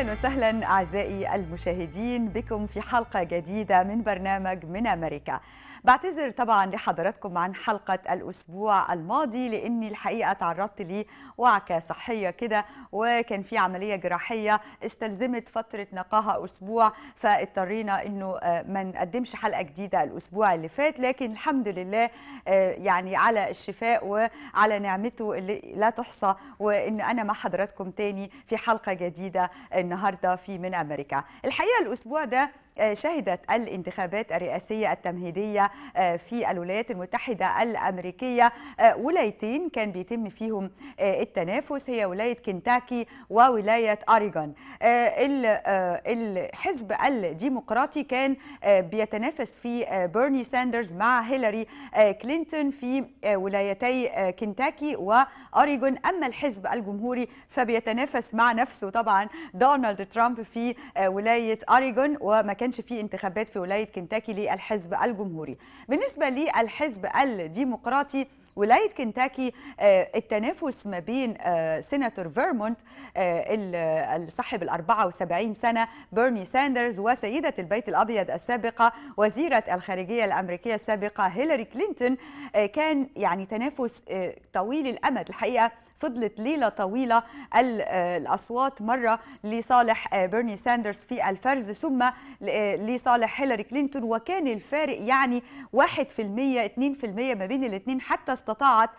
اهلا وسهلا اعزائي المشاهدين بكم في حلقه جديده من برنامج من امريكا بعتذر طبعا لحضراتكم عن حلقة الأسبوع الماضي لأني الحقيقة تعرضت وعكة صحية كده وكان في عملية جراحية استلزمت فترة نقاهة أسبوع فاضطرينا أنه آه، ما نقدمش حلقة جديدة الأسبوع اللي فات لكن الحمد لله آه، يعني على الشفاء وعلى نعمته اللي لا تحصى وأن أنا مع حضراتكم تاني في حلقة جديدة النهاردة في من أمريكا الحقيقة الأسبوع ده آه، شهدت الانتخابات الرئاسية التمهيدية آه، في الولايات المتحدة الأمريكية آه، ولايتين كان بيتم فيهم التنافس هي ولاية كنتاكي وولاية أريغون الحزب الديمقراطي كان بيتنافس في بيرني ساندرز مع هيلاري كلينتون في ولايتي كنتاكي وأريغون أما الحزب الجمهوري فبيتنافس مع نفسه طبعا دونالد ترامب في ولاية أريغون ومكان كانش في انتخابات في ولايه كنتاكي للحزب الجمهوري بالنسبه للحزب الديمقراطي ولايه كنتاكي آه، التنافس ما بين آه، سيناتور فيرمونت صاحب آه، ال 74 سنه بيرني ساندرز وسيده البيت الابيض السابقه وزيره الخارجيه الامريكيه السابقه هيلاري كلينتون كان يعني تنافس طويل الامد الحقيقه فضلت ليله طويله آه، الاصوات مره لصالح بيرني آه، ساندرز في الفرز ثم آه، لصالح هيلاري كلينتون وكان الفارق يعني 1% 2% ما بين الاثنين حتى استطاعت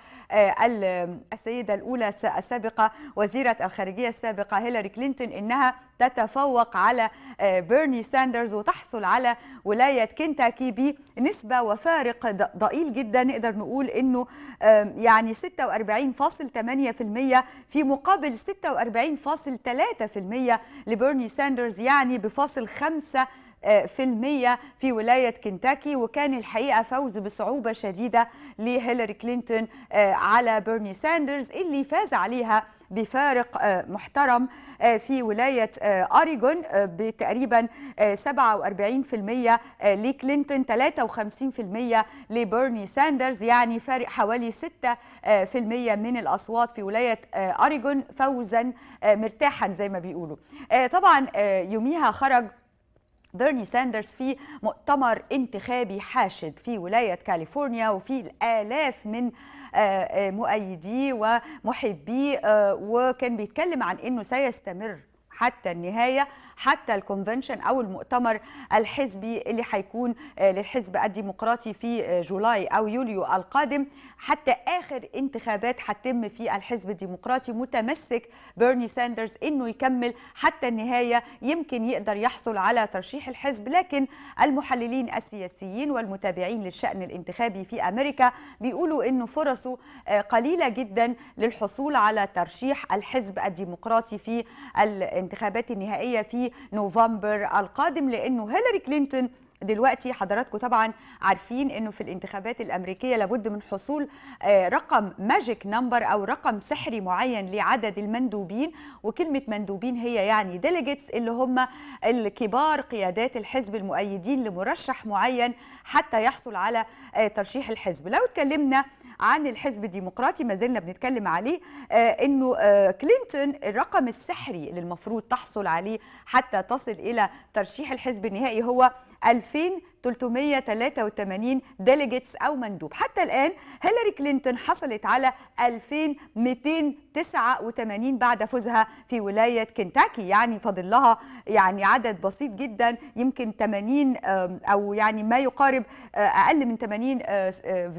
السيده الاولى السابقه وزيره الخارجيه السابقه هيلاري كلينتون انها تتفوق على بيرني آه، ساندرز وتحصل على ولاية كنتاكي بنسبة وفارق ضئيل جدا نقدر نقول أنه يعني 46.8% في مقابل 46.3% لبيرني ساندرز يعني بفاصل 5 آه، في المية في ولاية كنتاكي وكان الحقيقة فوز بصعوبة شديدة لهيلاري كلينتون آه، على بيرني ساندرز اللي فاز عليها بفارق آه، محترم آه، في ولاية آه، اوريغون بتقريبا 47% لكلينتون 53% لبرني ساندرز يعني فارق حوالي 6% من الأصوات في ولاية اوريغون فوزا مرتاحا زي ما بيقولوا طبعا يوميها خرج بيرني ساندرز في مؤتمر انتخابي حاشد في ولاية كاليفورنيا وفي الآلاف من آه، آه، مؤيديه ومحبيه آه، وكان بيتكلم عن أنه سيستمر حتى النهاية حتى الكونفنشن أو المؤتمر الحزبي اللي هيكون للحزب الديمقراطي في جولاي أو يوليو القادم حتى آخر انتخابات هتتم في الحزب الديمقراطي متمسك بيرني ساندرز أنه يكمل حتى النهاية يمكن يقدر يحصل على ترشيح الحزب لكن المحللين السياسيين والمتابعين للشأن الانتخابي في أمريكا بيقولوا أنه فرصه آه، قليلة جدا للحصول على ترشيح الحزب الديمقراطي في الانتخابات النهائية في نوفمبر القادم لأنه هيلاري كلينتون دلوقتي حضراتكم طبعا عارفين انه في الانتخابات الامريكيه لابد من حصول آه، رقم ماجيك نمبر او رقم سحري معين لعدد المندوبين وكلمه مندوبين هي يعني ديليجيتس اللي هم الكبار قيادات الحزب المؤيدين لمرشح معين حتى يحصل على آه، ترشيح الحزب لو اتكلمنا عن الحزب الديمقراطي ما زلنا بنتكلم عليه آه، انه آه، كلينتون الرقم السحري اللي المفروض تحصل عليه حتى تصل الى ترشيح الحزب النهائي هو 2000 383 ديليجيتس أو مندوب حتى الآن هيلاري كلينتون حصلت على 2289 بعد فوزها في ولاية كنتاكي يعني فاضل لها يعني عدد بسيط جدا يمكن 80 أو يعني ما يقارب آه، أقل من 80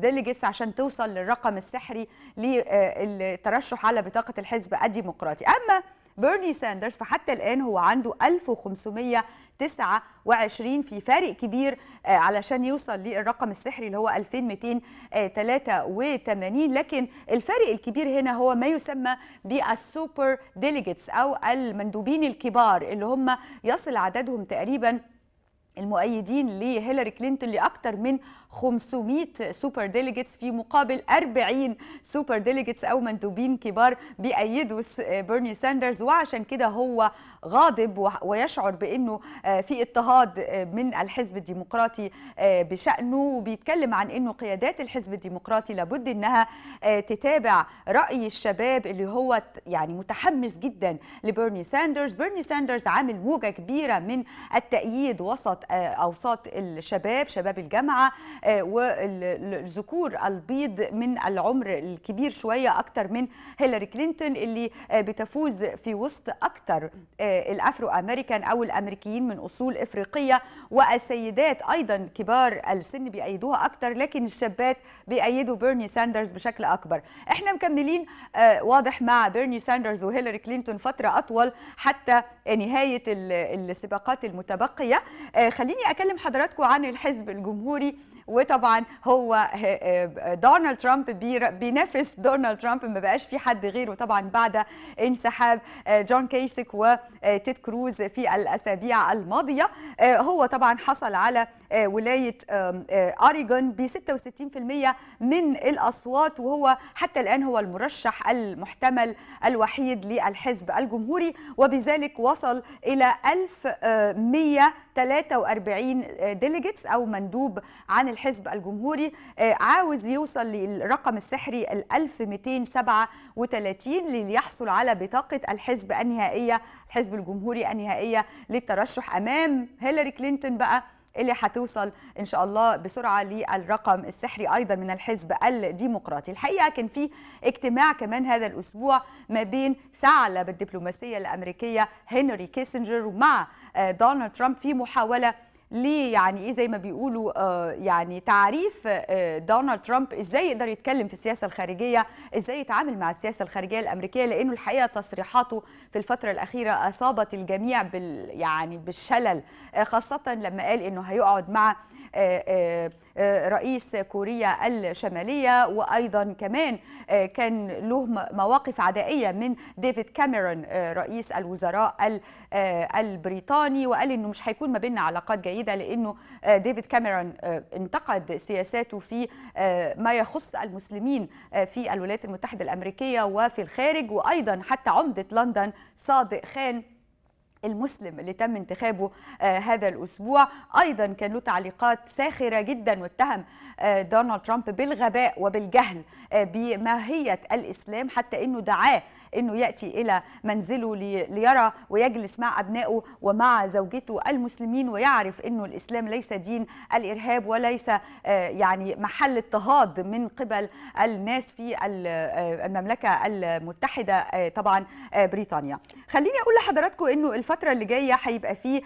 ديليجيتس آه، آه، عشان توصل للرقم السحري للترشح على بطاقة الحزب الديمقراطي أما بيرني ساندرز فحتى الآن هو عنده 1500 29 في فارق كبير آه، علشان يوصل للرقم السحري اللي هو 2283 لكن الفارق الكبير هنا هو ما يسمى بالسوبر ديليجيتس او المندوبين الكبار اللي هم يصل عددهم تقريبا المؤيدين لهيلاري كلينتون لاكثر من 500 سوبر ديليجيتس في مقابل 40 سوبر ديليجيتس او مندوبين كبار بيأيدوا بيرني ساندرز وعشان كده هو غاضب ويشعر بانه آه، في اضطهاد آه، من الحزب الديمقراطي آه، بشأنه وبيتكلم عن انه قيادات الحزب الديمقراطي لابد انها تتابع رأي الشباب اللي هو يعني متحمس جدا لبيرني ساندرز بيرني ساندرز عامل موجة كبيرة من التأييد وسط أوساط الشباب شباب الجامعة آه، والذكور البيض من العمر الكبير شويه اكتر من هيلاري كلينتون اللي آه، بتفوز في وسط اكتر آه، الافرو امريكان او الامريكيين من اصول افريقيه والسيدات ايضا كبار السن بيأيدوها اكتر لكن الشابات بيأيدوا بيرني ساندرز بشكل اكبر احنا مكملين واضح مع بيرني ساندرز وهيلاري كلينتون فتره اطول حتى نهايه السباقات المتبقيه خليني اكلم حضراتكم عن الحزب الجمهوري وطبعا هو آه، آه، دونالد ترامب بينافس دونالد ترامب ما بقاش في حد غيره طبعا بعد انسحاب آه، جون كيسك وتيد كروز في الاسابيع الماضيه هو طبعا حصل على ولايه اوريجون ب 66% من الاصوات وهو حتى الان هو المرشح المحتمل الوحيد للحزب الجمهوري وبذلك وصل الى 1143 ديليجيتس او مندوب عن الحزب الجمهوري آه، عاوز يوصل للرقم السحري ال 1237 ليحصل على بطاقة الحزب النهائية الحزب الجمهوري النهائية للترشح أمام هيلاري كلينتون بقى اللي هتوصل ان شاء الله بسرعه للرقم السحري ايضا من الحزب الديمقراطي الحقيقه كان في اجتماع كمان هذا الاسبوع ما بين ثعلب الدبلوماسيه الامريكيه هنري كيسنجر ومع آه، دونالد ترامب في محاوله ليه يعني ايه زي ما بيقولوا آه، يعني تعريف آه، دونالد ترامب ازاي يقدر يتكلم في السياسه الخارجيه ازاي يتعامل مع السياسه الخارجيه الامريكيه لانه الحقيقه تصريحاته في الفتره الاخيره اصابت الجميع بال يعني بالشلل آه، خاصه لما قال انه هيقعد مع آه، آه، آه، رئيس كوريا الشمالية وأيضا كمان كان له مواقف عدائية من ديفيد كاميرون رئيس الوزراء البريطاني وقال أنه مش هيكون ما بيننا علاقات جيدة لأنه ديفيد كاميرون انتقد سياساته في ما يخص المسلمين في الولايات المتحدة الأمريكية وفي الخارج وأيضا حتى عمدة لندن صادق خان المسلم اللي تم انتخابه آه، هذا الأسبوع أيضا كان له تعليقات ساخرة جدا واتهم آه، دونالد ترامب بالغباء وبالجهل آه، بماهية الإسلام حتى أنه دعاه انه ياتي الى منزله ليرى ويجلس مع ابنائه ومع زوجته المسلمين ويعرف انه الاسلام ليس دين الارهاب وليس آه، يعني محل اضطهاد من قبل الناس في آه، المملكه المتحده آه، طبعا بريطانيا. خليني اقول لحضراتكم انه الفتره اللي جايه هيبقى في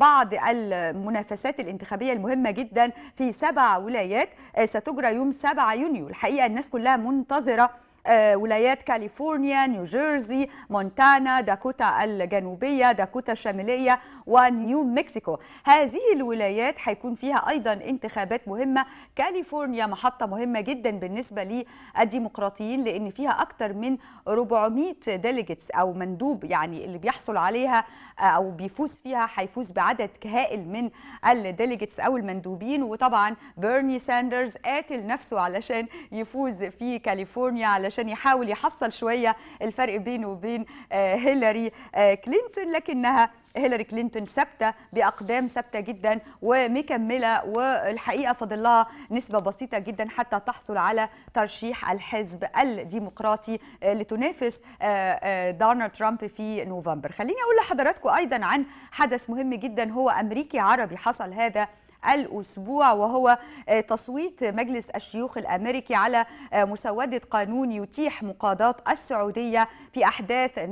بعض المنافسات الانتخابيه المهمه جدا في سبع ولايات ستجرى يوم 7 يونيو، الحقيقه الناس كلها منتظره آه، ولايات كاليفورنيا نيوجيرسي مونتانا داكوتا الجنوبية داكوتا الشمالية ونيو مكسيكو هذه الولايات هيكون فيها أيضا انتخابات مهمة كاليفورنيا محطة مهمة جدا بالنسبة للديمقراطيين لأن فيها أكثر من 400 ديليجيتس أو مندوب يعني اللي بيحصل عليها آه، او بيفوز فيها هيفوز بعدد هائل من الديليجيتس او المندوبين وطبعا بيرني ساندرز قاتل نفسه علشان يفوز في كاليفورنيا علشان يحاول يحصل شويه الفرق بينه وبين آه، هيلاري آه، كلينتون لكنها هيلاري كلينتون ثابته باقدام ثابته جدا ومكمله والحقيقه فاضل لها نسبه بسيطه جدا حتى تحصل على ترشيح الحزب الديمقراطي آه، لتنافس آه، آه، دونالد ترامب في نوفمبر خليني اقول لحضراتكم ايضا عن حدث مهم جدا هو امريكي عربي حصل هذا الأسبوع وهو آه، تصويت مجلس الشيوخ الأمريكي على آه، مسودة قانون يتيح مقاضاة السعودية في أحداث 9-11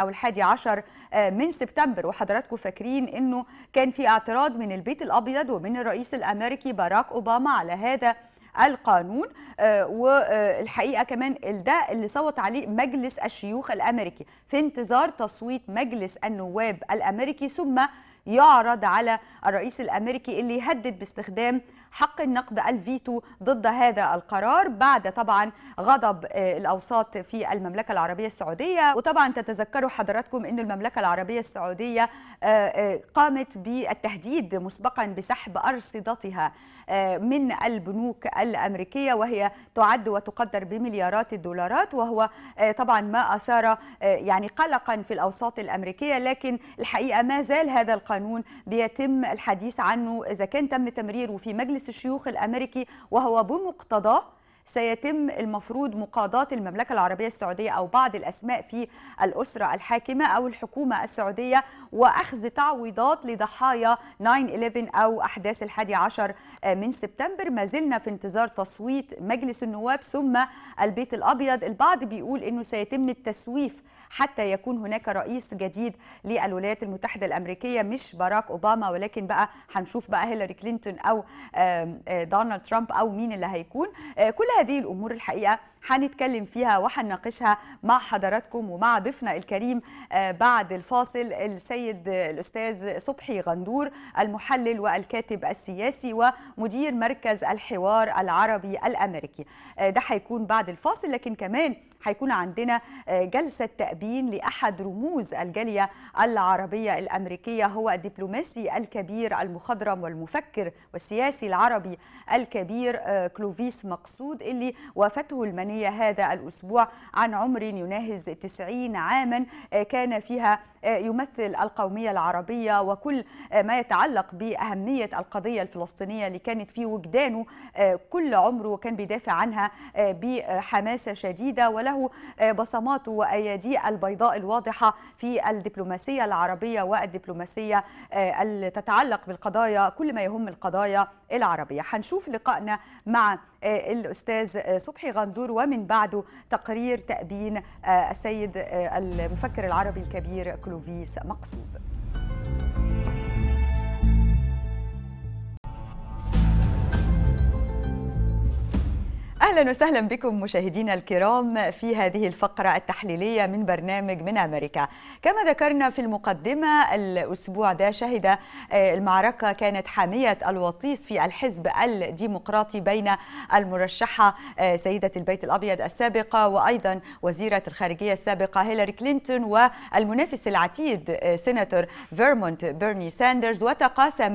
أو الحادي عشر آه، من سبتمبر وحضراتكم فاكرين أنه كان في اعتراض من البيت الأبيض ومن الرئيس الأمريكي باراك أوباما على هذا القانون والحقيقه كمان ده اللي صوت عليه مجلس الشيوخ الامريكي في انتظار تصويت مجلس النواب الامريكي ثم يعرض على الرئيس الامريكي اللي يهدد باستخدام حق النقد الفيتو ضد هذا القرار بعد طبعا غضب آه، الاوساط في المملكه العربيه السعوديه وطبعا تتذكروا حضراتكم ان المملكه العربيه السعوديه آه، آه، قامت بالتهديد مسبقا بسحب ارصدتها آه، من البنوك الأمريكية وهي تعد وتقدر بمليارات الدولارات وهو آه، طبعا ما أثار آه، يعني قلقا في الأوساط الأمريكية لكن الحقيقة ما زال هذا القانون بيتم الحديث عنه إذا كان تم تمريره في مجلس الشيوخ الأمريكي وهو بمقتضاه سيتم المفروض مقاضاة المملكة العربية السعودية أو بعض الأسماء في الأسرة الحاكمة أو الحكومة السعودية وأخذ تعويضات لضحايا 9/11 أو أحداث الحادي عشر آه، من سبتمبر ما زلنا في انتظار تصويت مجلس النواب ثم البيت الأبيض البعض بيقول أنه سيتم التسويف حتى يكون هناك رئيس جديد للولايات المتحدة الأمريكية مش باراك أوباما ولكن بقى هنشوف بقى هيلاري كلينتون أو آه، دونالد ترامب أو مين اللي هيكون آه، كل هذه الأمور الحقيقة هنتكلم فيها وهنناقشها مع حضراتكم ومع ضيفنا الكريم آه، بعد الفاصل السيد الأستاذ صبحي غندور المحلل والكاتب السياسي ومدير مركز الحوار العربي الأمريكي آه، ده هيكون بعد الفاصل لكن كمان هيكون عندنا آه، جلسة تأبين لأحد رموز الجالية العربية الأمريكية هو الدبلوماسي الكبير المخضرم والمفكر والسياسي العربي الكبير آه، كلوفيس مقصود اللي وافته المنية هذا الأسبوع عن عمر يناهز 90 عاما آه، كان فيها يمثل القومية العربية وكل ما يتعلق بأهمية القضية الفلسطينية اللي كانت في وجدانه كل عمره وكان بيدافع عنها بحماسة شديدة ولا له آه، بصمات وأيادي البيضاء الواضحة في الدبلوماسية العربية والدبلوماسية آه، اللي تتعلق بالقضايا كل ما يهم القضايا العربية هنشوف لقائنا مع آه، الأستاذ صبحي غندور ومن بعده تقرير تأبين السيد المفكر العربي الكبير كلوفيس مقصود اهلا وسهلا بكم مشاهدينا الكرام في هذه الفقره التحليليه من برنامج من امريكا. كما ذكرنا في المقدمه الاسبوع ده شهد آه، المعركه كانت حاميه الوطيس في الحزب الديمقراطي بين المرشحه آه، سيده البيت الابيض السابقه وايضا وزيره الخارجيه السابقه هيلاري كلينتون والمنافس العتيد آه، سيناتور فيرمونت بيرني ساندرز وتقاسم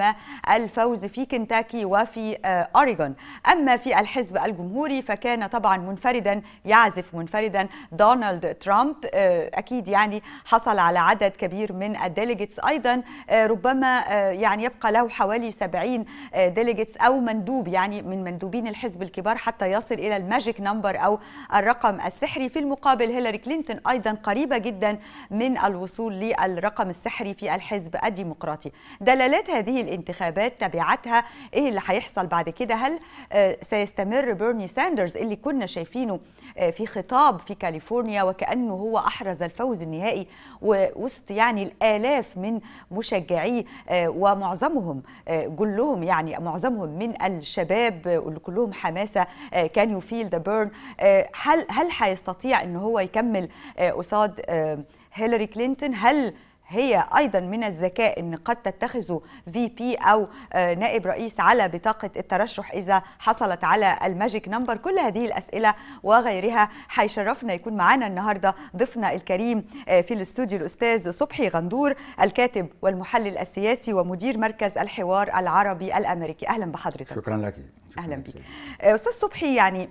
الفوز في كنتاكي وفي اوريغون. اما في الحزب الجمهوري فكان طبعا منفردا يعزف منفردا دونالد ترامب آه، اكيد يعني حصل على عدد كبير من الديليجيتس ايضا آه، ربما آه، يعني يبقى له حوالي 70 ديليجيتس او مندوب يعني من مندوبين الحزب الكبار حتى يصل الى الماجيك نمبر او الرقم السحري في المقابل هيلاري كلينتون ايضا قريبه جدا من الوصول للرقم السحري في الحزب الديمقراطي دلالات هذه الانتخابات تبعتها ايه اللي هيحصل بعد كده هل سيستمر بيرني ساندرز ساندرز اللي كنا شايفينه آه، في خطاب في كاليفورنيا وكأنه هو أحرز الفوز النهائي وسط يعني الآلاف من مشجعيه آه، ومعظمهم آه، كلهم يعني معظمهم من الشباب اللي كلهم حماسة كان يو فيل ذا بيرن هل هل هيستطيع ان هو يكمل قصاد هيلاري كلينتون هل هي ايضا من الذكاء ان قد تتخذه في بي او آه، نائب رئيس على بطاقه الترشح اذا حصلت على الماجيك نمبر كل هذه الاسئله وغيرها هيشرفنا يكون معانا النهارده ضيفنا الكريم آه، في الاستوديو الاستاذ صبحي غندور الكاتب والمحلل السياسي ومدير مركز الحوار العربي الامريكي اهلا بحضرتك شكرا لك شكرا اهلا بك آه، استاذ صبحي يعني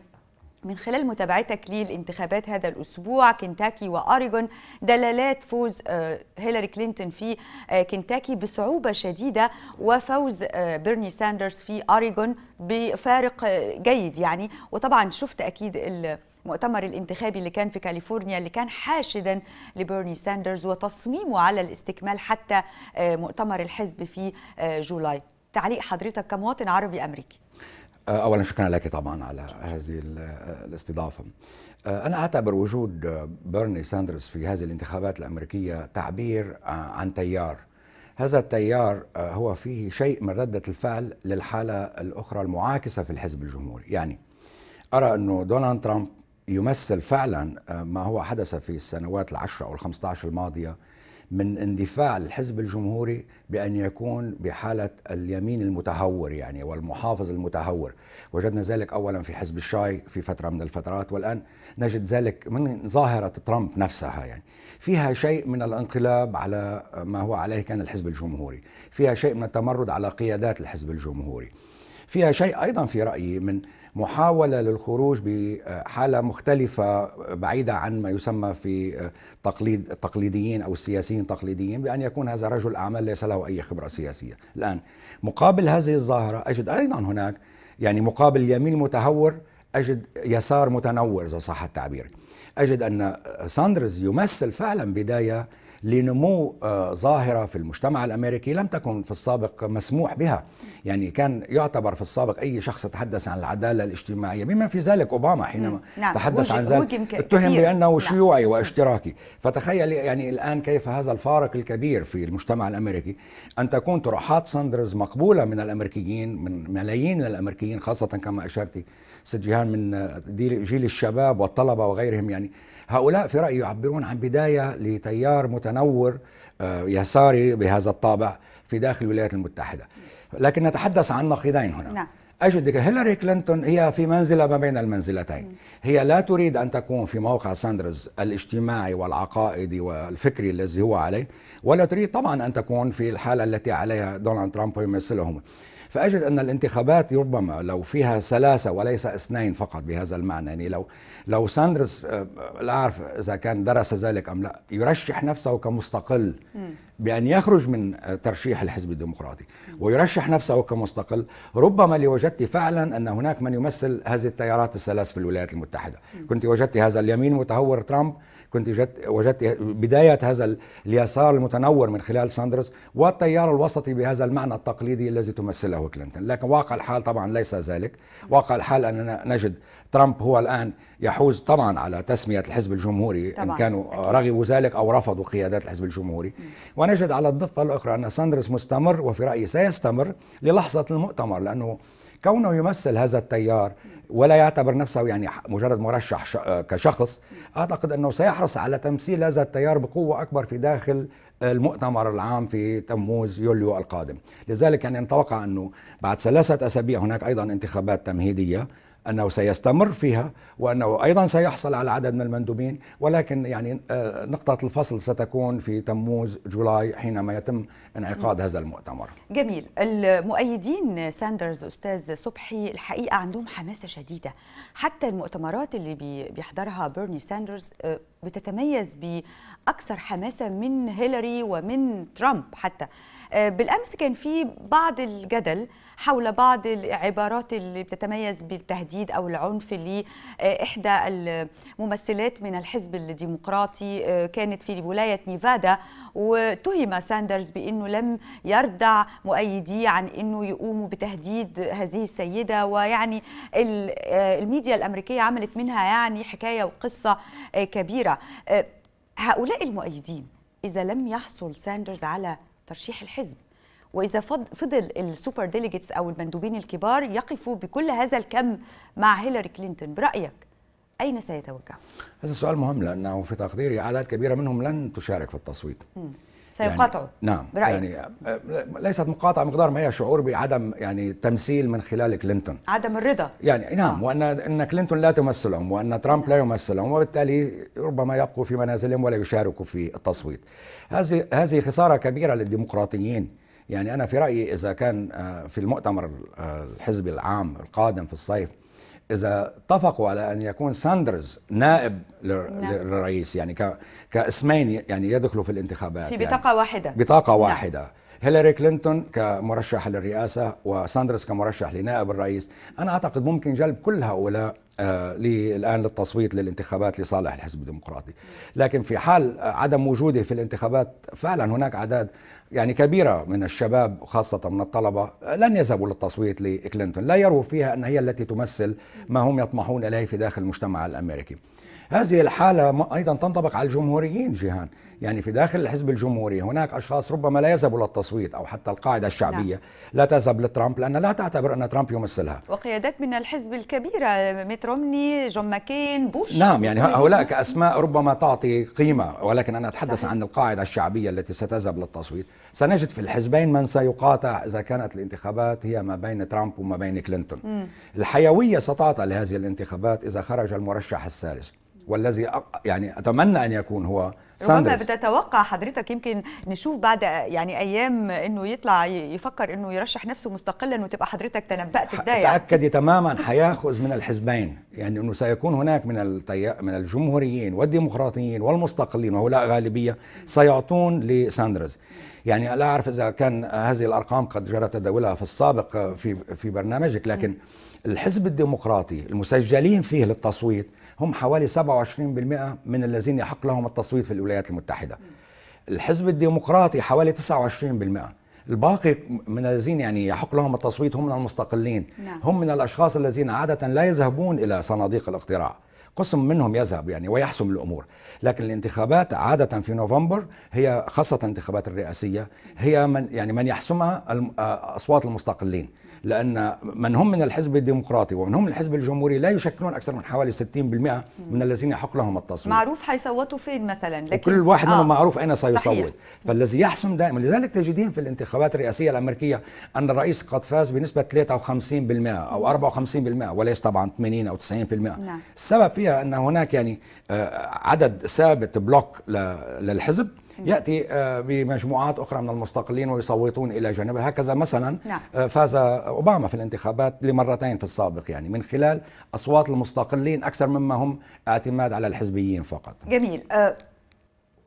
من خلال متابعتك للانتخابات هذا الاسبوع كنتاكي وأوريغون دلالات فوز آه، هيلاري كلينتون في آه، كنتاكي بصعوبه شديده وفوز آه، بيرني ساندرز في أوريغون بفارق جيد يعني وطبعا شفت اكيد المؤتمر الانتخابي اللي كان في كاليفورنيا اللي كان حاشدا لبيرني ساندرز وتصميمه على الاستكمال حتى مؤتمر الحزب في جولاي تعليق حضرتك كمواطن عربي امريكي آه، اولا شكرا لك طبعا على هذه آه، الاستضافه آه، انا اعتبر وجود بيرني ساندرز في هذه الانتخابات الامريكيه تعبير عن تيار هذا التيار هو فيه شيء من رده الفعل للحاله الاخرى المعاكسه في الحزب الجمهوري يعني ارى انه دونالد ترامب يمثل فعلا ما هو حدث في السنوات العشر او الخمسة عشر الماضيه من اندفاع الحزب الجمهوري بأن يكون بحالة اليمين المتهور يعني والمحافظ المتهور وجدنا ذلك أولا في حزب الشاي في فترة من الفترات والآن نجد ذلك من ظاهرة ترامب نفسها يعني فيها شيء من الانقلاب على ما هو عليه كان الحزب الجمهوري فيها شيء من التمرد على قيادات الحزب الجمهوري فيها شيء أيضا في رأيي من محاولة للخروج بحالة مختلفة بعيدة عن ما يسمى في تقليد التقليديين أو السياسيين التقليديين بأن يكون هذا رجل أعمال ليس له أي خبرة سياسية الآن مقابل هذه الظاهرة أجد أيضا هناك يعني مقابل يمين متهور أجد يسار متنور إذا صح التعبير أجد أن ساندرز يمثل فعلا بداية لنمو آه، ظاهره في المجتمع الامريكي لم تكن في السابق مسموح بها يعني كان يعتبر في السابق اي شخص تحدث عن العداله الاجتماعيه بما في ذلك اوباما حينما نعم. تحدث عن ذلك اتهم بانه نعم. شيوعي نعم. واشتراكي فتخيل يعني الان كيف هذا الفارق الكبير في المجتمع الامريكي ان تكون طروحات ساندرز مقبوله من الامريكيين من ملايين من الامريكيين خاصه كما اشرتي ست جيهان من جيل الشباب والطلبه وغيرهم يعني هؤلاء في رأيي يعبرون عن بداية لتيار متنور آه، يساري بهذا الطابع في داخل الولايات المتحدة لكن نتحدث عن نقيضين هنا نعم. أجد هيلاري كلينتون هي في منزلة ما بين المنزلتين هي لا تريد أن تكون في موقع ساندرز الاجتماعي والعقائدي والفكري الذي هو عليه ولا تريد طبعا أن تكون في الحالة التي عليها دونالد ترامب ويمثلهم فأجد أن الانتخابات ربما لو فيها سلاسة وليس اثنين فقط بهذا المعنى يعني لو لو ساندرز آه، لا أعرف إذا كان درس ذلك أم لا يرشح نفسه كمستقل بأن يخرج من آه، ترشيح الحزب الديمقراطي ويرشح نفسه كمستقل ربما لوجدت فعلا أن هناك من يمثل هذه التيارات الثلاث في الولايات المتحدة كنت وجدت هذا اليمين متهور ترامب كنت وجدت بداية هذا اليسار المتنور من خلال ساندرز والتيار الوسطي بهذا المعنى التقليدي الذي تمثله كلينتون لكن واقع الحال طبعا ليس ذلك واقع الحال أننا نجد ترامب هو الآن يحوز طبعا على تسمية الحزب الجمهوري طبعاً. إن كانوا رغبوا ذلك أو رفضوا قيادات الحزب الجمهوري م. ونجد على الضفة الأخرى أن ساندرز مستمر وفي رأيي سيستمر للحظة المؤتمر لأنه كونه يمثل هذا التيار ولا يعتبر نفسه يعني مجرد مرشح آه، كشخص اعتقد انه سيحرص على تمثيل هذا التيار بقوه اكبر في داخل المؤتمر العام في تموز يوليو القادم لذلك يعني نتوقع انه بعد ثلاثه اسابيع هناك ايضا انتخابات تمهيديه انه سيستمر فيها وانه ايضا سيحصل على عدد من المندوبين ولكن يعني آه، نقطه الفصل ستكون في تموز جولاي حينما يتم انعقاد هذا المؤتمر. جميل، المؤيدين ساندرز استاذ صبحي الحقيقه عندهم حماسه شديده، حتى المؤتمرات اللي بيحضرها بيرني ساندرز آه، بتتميز باكثر حماسه من هيلاري ومن ترامب حتى. آه، بالامس كان في بعض الجدل حول بعض العبارات اللي بتتميز بالتهديد او العنف لاحدى آه، الممثلات من الحزب الديمقراطي آه، كانت في ولايه نيفادا واتهم ساندرز بانه لم يردع مؤيديه عن انه يقوموا بتهديد هذه السيده ويعني الميديا الامريكيه عملت منها يعني حكايه وقصه كبيره هؤلاء المؤيدين اذا لم يحصل ساندرز على ترشيح الحزب واذا فضل السوبر ديليجيتس او المندوبين الكبار يقفوا بكل هذا الكم مع هيلاري كلينتون برايك أين سيتوجه؟ هذا سؤال مهم لأنه في تقديري أعداد كبيرة منهم لن تشارك في التصويت سيقاطعوا يعني نعم برأيك. يعني آه، ليست مقاطعة مقدار ما هي شعور بعدم يعني تمثيل من خلال كلينتون عدم الرضا يعني نعم آه. وأن أن كلينتون لا تمثلهم وأن ترامب آه. لا يمثلهم وبالتالي ربما يبقوا في منازلهم ولا يشاركوا في التصويت هذه هذه خسارة كبيرة للديمقراطيين يعني أنا في رأيي إذا كان آه، في المؤتمر آه، الحزبي العام القادم في الصيف اذا اتفقوا على ان يكون ساندرز نائب نعم. للرئيس يعني كاسمين يعني يدخلوا في الانتخابات في بطاقه يعني واحده بطاقه نعم. واحده نعم. هيلاري كلينتون كمرشح للرئاسة وساندرس كمرشح لنائب الرئيس أنا أعتقد ممكن جلب كل هؤلاء آه الآن للتصويت للانتخابات لصالح الحزب الديمقراطي لكن في حال عدم وجوده في الانتخابات فعلا هناك أعداد يعني كبيرة من الشباب خاصة من الطلبة لن يذهبوا للتصويت لكلينتون لا يروا فيها أن هي التي تمثل ما هم يطمحون إليه في داخل المجتمع الأمريكي هذه الحالة أيضا تنطبق على الجمهوريين جيهان يعني في داخل الحزب الجمهوري هناك أشخاص ربما لا يذهبوا للتصويت أو حتى القاعدة الشعبية نعم. لا تذهب لترامب لأن لا تعتبر أن ترامب يمثلها وقيادات من الحزب الكبيرة ميت رومني جون ماكين بوش نعم يعني هؤلاء كأسماء ربما تعطي قيمة ولكن أنا أتحدث صحيح. عن القاعدة الشعبية التي ستذهب للتصويت سنجد في الحزبين من سيقاطع إذا كانت الانتخابات هي ما بين ترامب وما بين كلينتون م. الحيوية ستعطى لهذه الانتخابات إذا خرج المرشح الثالث والذي يعني اتمنى ان يكون هو ساندرز ربما بتتوقع حضرتك يمكن نشوف بعد يعني ايام انه يطلع يفكر انه يرشح نفسه مستقلا وتبقى حضرتك تنبأت بده يعني تأكدي تماما حياخذ من الحزبين يعني انه سيكون هناك من التي... من الجمهوريين والديمقراطيين والمستقلين وهؤلاء غالبيه سيعطون لساندرز يعني لا اعرف اذا كان هذه الارقام قد جرى تداولها في السابق في في برنامجك لكن الحزب الديمقراطي المسجلين فيه للتصويت هم حوالي 27% من الذين يحق لهم التصويت في الولايات المتحدة الحزب الديمقراطي حوالي 29% الباقي من الذين يعني يحق لهم التصويت هم من المستقلين نعم. هم من الأشخاص الذين عادة لا يذهبون إلى صناديق الاقتراع قسم منهم يذهب يعني ويحسم الامور لكن الانتخابات عاده في نوفمبر هي خاصه الانتخابات الرئاسيه هي من يعني من يحسمها آه، اصوات المستقلين لأن من هم من الحزب الديمقراطي ومن هم من الحزب الجمهوري لا يشكلون أكثر من حوالي 60% من الذين يحق لهم التصويت معروف حيصوتوا فين مثلا لكن كل واحد منهم آه. معروف أين سيصوت صحيح. فالذي يحسم دائما لذلك تجدين في الانتخابات الرئاسية الأمريكية أن الرئيس قد فاز بنسبة 53% أو 54% وليس طبعا 80 أو 90% نعم. السبب فيها أن هناك يعني آه، عدد ثابت بلوك للحزب ياتي آه، بمجموعات اخرى من المستقلين ويصوتون الى جانبه هكذا مثلا نعم. آه، فاز اوباما في الانتخابات لمرتين في السابق يعني من خلال اصوات المستقلين اكثر مما هم اعتماد على الحزبيين فقط جميل آه،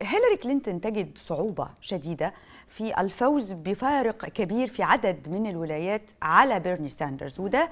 هيلاري كلينتون تجد صعوبة شديدة في الفوز بفارق كبير في عدد من الولايات على بيرني ساندرز وده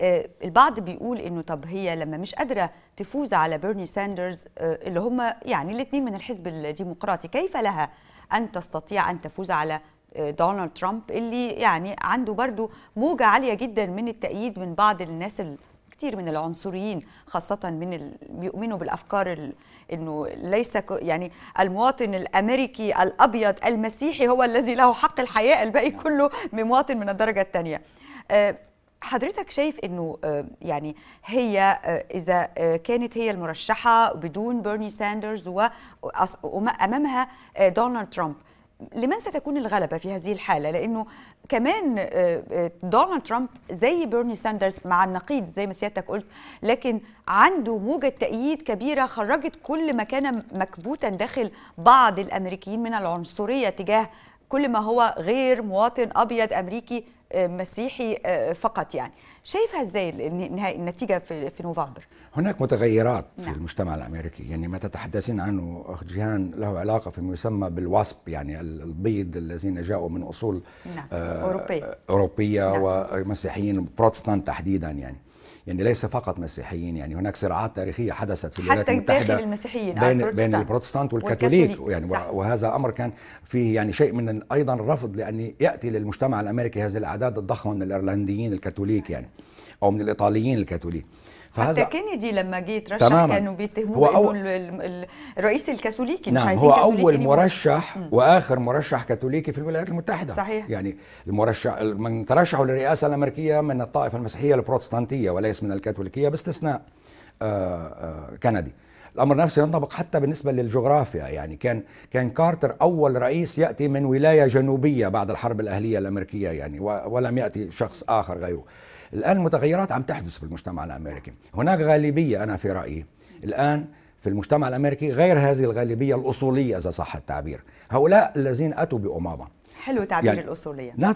آه، البعض بيقول انه طب هي لما مش قادره تفوز على بيرني ساندرز آه، اللي هم يعني الاثنين من الحزب الديمقراطي كيف لها ان تستطيع ان تفوز على آه، دونالد ترامب اللي يعني عنده برضو موجه عاليه جدا من التأييد من بعض الناس كتير من العنصريين خاصة من بيؤمنوا بالأفكار إنه ليس يعني المواطن الأمريكي الأبيض المسيحي هو الذي له حق الحياة الباقي كله مواطن من الدرجة الثانية حضرتك شايف انه آه، يعني هي آه، اذا آه، كانت هي المرشحه بدون بيرني ساندرز وامامها دونالد ترامب لمن ستكون الغلبه في هذه الحاله لانه كمان دونالد ترامب زي بيرني ساندرز مع النقيض زي ما سيادتك قلت لكن عنده موجه تأييد كبيره خرجت كل ما كان مكبوتا داخل بعض الامريكيين من العنصريه تجاه كل ما هو غير مواطن ابيض امريكي مسيحي آه، فقط يعني شايفها ازاي النتيجه في نوفمبر هناك متغيرات نعم. في المجتمع الامريكي يعني ما تتحدثين عنه اخ جيهان له علاقه فيما يسمى بالواسب يعني البيض الذين جاءوا من اصول نعم. آه أوروبية, اوروبيه نعم. ومسيحيين بروتستانت تحديدا يعني يعني ليس فقط مسيحيين يعني هناك صراعات تاريخيه حدثت في الولايات المتحده داخل المسيحيين بين بين البروتستانت والكاثوليك يعني صح. وهذا امر كان فيه يعني شيء من ايضا رفض لان ياتي للمجتمع الامريكي هذه الاعداد الضخمه من الايرلنديين الكاثوليك يعني او من الايطاليين الكاثوليك فهذا حتى كينيدي لما جه يترشح تماما كانوا بيتهموه هو انه الرئيس الكاثوليكي نعم مش عايزين هو اول مرشح مم. واخر مرشح كاثوليكي في الولايات المتحده صحيح يعني المرشح من ترشحوا للرئاسه الامريكيه من الطائفه المسيحيه البروتستانتيه وليس من الكاثوليكيه باستثناء آآ آه، آآ آه، كندي الامر نفسه ينطبق حتى بالنسبه للجغرافيا يعني كان كان كارتر اول رئيس ياتي من ولايه جنوبيه بعد الحرب الاهليه الامريكيه يعني ولم ياتي شخص اخر غيره الآن المتغيرات عم تحدث في المجتمع الأمريكي هناك غالبية أنا في رأيي الآن في المجتمع الأمريكي غير هذه الغالبية الأصولية إذا صح التعبير هؤلاء الذين أتوا بأوباما حلو تعبير يعني الاصوليه لا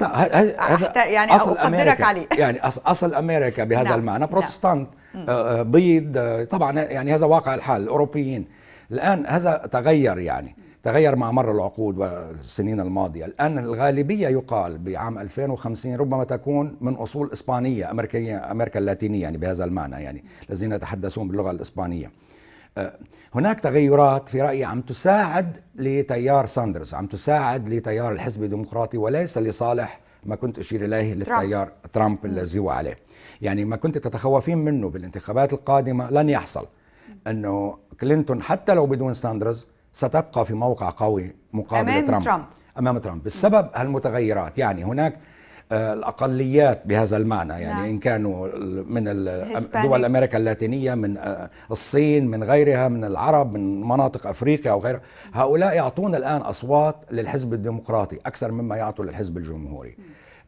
هذا يعني اصل امريكا عليه. يعني اصل امريكا بهذا نعم. المعنى نعم. بروتستانت نعم. بيض آه، طبعا يعني هذا واقع الحال الاوروبيين الان هذا تغير يعني تغير مع مر العقود والسنين الماضية الآن الغالبية يقال بعام 2050 ربما تكون من أصول إسبانية أمريكية أمريكا اللاتينية يعني بهذا المعنى يعني الذين يتحدثون باللغة الإسبانية أه، هناك تغيرات في رأيي عم تساعد لتيار ساندرز عم تساعد لتيار الحزب الديمقراطي وليس لصالح ما كنت أشير إليه للتيار ترامب الذي هو عليه يعني ما كنت تتخوفين منه بالانتخابات القادمة لن يحصل أنه كلينتون حتى لو بدون ساندرز ستبقى في موقع قوي مقابل أمام ترامب. ترامب أمام ترامب بسبب هالمتغيرات يعني هناك آه، الاقليات بهذا المعنى يعني نعم. ان كانوا من دول امريكا اللاتينيه من آه، الصين من غيرها من العرب من مناطق افريقيا او غيرها هؤلاء يعطون الان اصوات للحزب الديمقراطي اكثر مما يعطوا للحزب الجمهوري